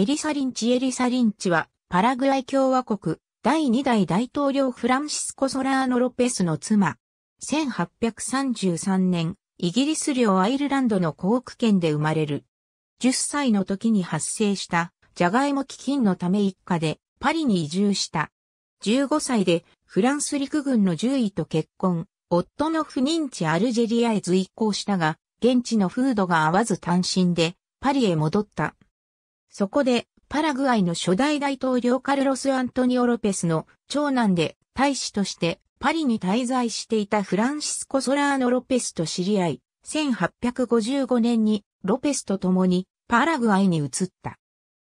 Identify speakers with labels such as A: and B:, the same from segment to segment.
A: エリサリンチエリサリンチは、パラグアイ共和国、第2代大統領フランシスコ・ソラーノ・ロペスの妻。1833年、イギリス領アイルランドのコーク県で生まれる。10歳の時に発生した、ジャガイモ基金のため一家で、パリに移住した。15歳で、フランス陸軍の獣医と結婚、夫の不妊地アルジェリアへ随行したが、現地の風土が合わず単身で、パリへ戻った。そこで、パラグアイの初代大統領カルロス・アントニオ・ロペスの長男で大使としてパリに滞在していたフランシスコ・ソラーノ・ロペスと知り合い、1855年にロペスと共にパラグアイに移った。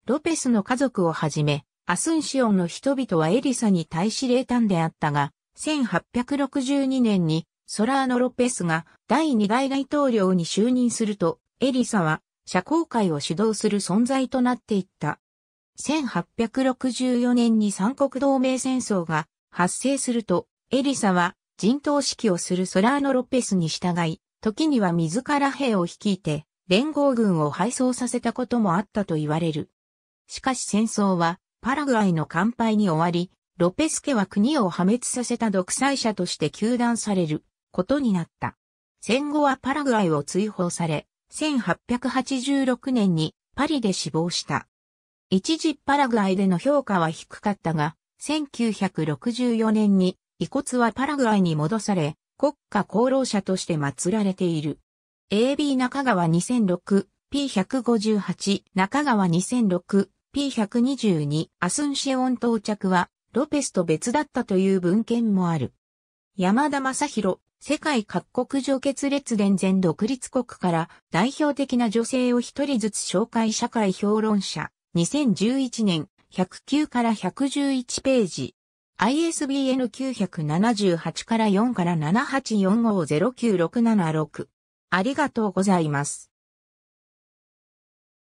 A: ロペスの家族をはじめ、アスンシオンの人々はエリサに対し冷淡であったが、1862年にソラーノ・ロペスが第2代大統領に就任すると、エリサは社交界を主導する存在となっていった。1864年に三国同盟戦争が発生すると、エリサは陣頭指揮をするソラーノ・ロペスに従い、時には自ら兵を率いて、連合軍を敗走させたこともあったと言われる。しかし戦争は、パラグアイの乾杯に終わり、ロペス家は国を破滅させた独裁者として糾弾されることになった。戦後はパラグアイを追放され、1886年にパリで死亡した。一時パラグアイでの評価は低かったが、1964年に遺骨はパラグアイに戻され、国家功労者として祀られている。AB 中川 2006P158 中川 2006P122 アスンシェオン到着はロペスと別だったという文献もある。山田正宏世界各国上決列伝前独立国から代表的な女性を一人ずつ紹介社会評論者2011年109から111ページ ISBN 978から4から78450967 6ありがとうございます。